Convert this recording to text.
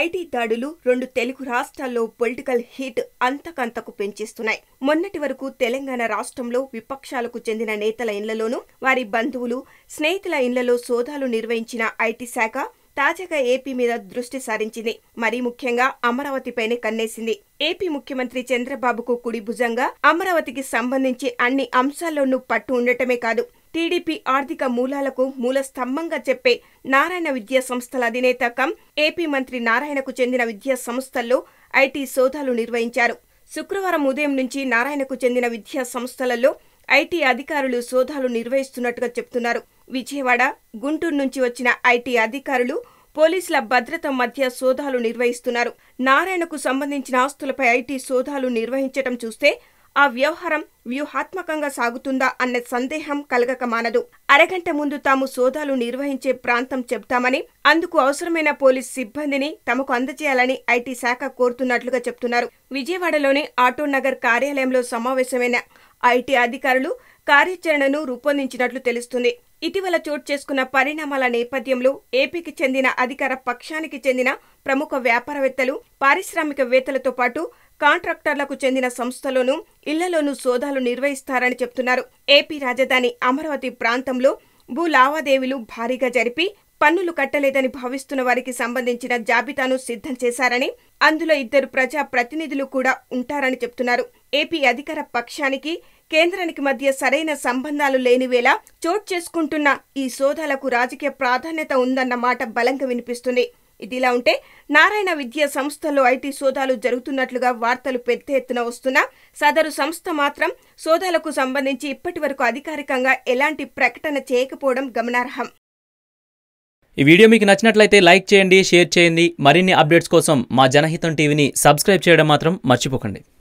IT దాడులు రెండు తెలుగు రాష్ట్రాల్లో పొలిటికల్ హీట్ అంతకంతకు పెంచేస్తున్నాయి మొన్నటి వరకు తెలంగాణ రాష్ట్రంలో విపక్షాలకు చెందిన నేతల ఇండ్లలోనూ వారి బంధువులు స్నేహితుల ఇండ్లలో సోదాలు నిర్వహించిన ఐటీ శాఖ తాజాగా ఏపీ మీద దృష్టి సారించింది మరీ ముఖ్యంగా అమరావతిపైనే కన్నేసింది ఏపీ ముఖ్యమంత్రి చంద్రబాబుకు కుడి భుజంగా అమరావతికి సంబంధించి అన్ని అంశాల్లోనూ పట్టు ఉండటమే కాదు టీడీపీ ఆర్థిక మూలాలకు మూల స్తంభంగా చెప్పే నారాయణ విద్యా సంస్థల అధినేత కం ఏపీ మంత్రి నారాయణకు చెందిన విద్యా సంస్థల్లో ఐటీ సోదాలు నిర్వహించారు శుక్రవారం ఉదయం నుంచి నారాయణకు చెందిన విద్యా సంస్థలలో ఐటీ అధికారులు సోదాలు నిర్వహిస్తున్నట్టుగా చెబుతున్నారు విజయవాడ గుంటూరు నుంచి వచ్చిన ఐటీ అధికారులు పోలీసుల భద్రత మధ్య సోదాలు నిర్వహిస్తున్నారు నారాయణకు సంబంధించిన ఆస్తులపై ఐటీ సోదాలు నిర్వహించటం చూస్తే ఆ వ్యవహారం వ్యూహాత్మకంగా సాగుతుందా అన్న సందేహం కలగక మానదు అరగంట ముందు తాము సోదాలు నిర్వహించే ప్రాంతం చెప్తామని అందుకు అవసరమైన పోలీస్ సిబ్బందిని తమకు అందజేయాలని ఐటీ శాఖ కోరుతున్నట్లుగా చెప్తున్నారు విజయవాడలోని ఆటోనగర్ కార్యాలయంలో సమావేశమైన ఐటీ అధికారులు కార్యాచరణను రూపొందించినట్లు తెలుస్తుంది ఇటీవల చోటు చేసుకున్న పరిణామాల నేపథ్యంలో ఏపీకి చెందిన అధికార పక్షానికి చెందిన ప్రముఖ వ్యాపారవేత్తలు పారిశ్రామికవేత్తలతో పాటు కాంట్రాక్టర్లకు చెందిన సంస్థలోనూ ఇళ్లలోనూ సోదాలు నిర్వహిస్తారని చెప్తున్నారు ఏపీ రాజధాని అమరావతి ప్రాంతంలో భూ లావాదేవీలు భారీగా జరిపి పన్నులు కట్టలేదని భావిస్తున్న వారికి సంబంధించిన జాబితాను సిద్ధం చేశారని అందులో ఇద్దరు ప్రజా ప్రతినిధులు కూడా ఉంటారని చెప్తున్నారు ఏపీ అధికార పక్షానికి కేంద్రానికి మధ్య సరైన సంబంధాలు లేనివేళ చోటు చేసుకుంటున్న ఈ సోదాలకు రాజకీయ ప్రాధాన్యత ఉందన్న మాట బలంగా వినిపిస్తుంది ఇదిలా ఉంటే నారాయణ విద్యా సంస్థల్లో ఐటీ సోదాలు జరుగుతున్నట్లుగా వార్తలు పెద్ద ఎత్తున వస్తున్నా సదరు సంస్థ మాత్రం సోదాలకు సంబంధించి ఇప్పటి వరకు అధికారికంగా ఎలాంటి ప్రకటన చేయకపోవడం గమనార్హం ఈ వీడియో మీకు నచ్చినట్లయితే లైక్ చేయండి షేర్ చేయండి మరిన్ని అప్డేట్స్ కోసం మా జనహితం టీవీని సబ్స్క్రైబ్ చేయడం మాత్రం మర్చిపోకండి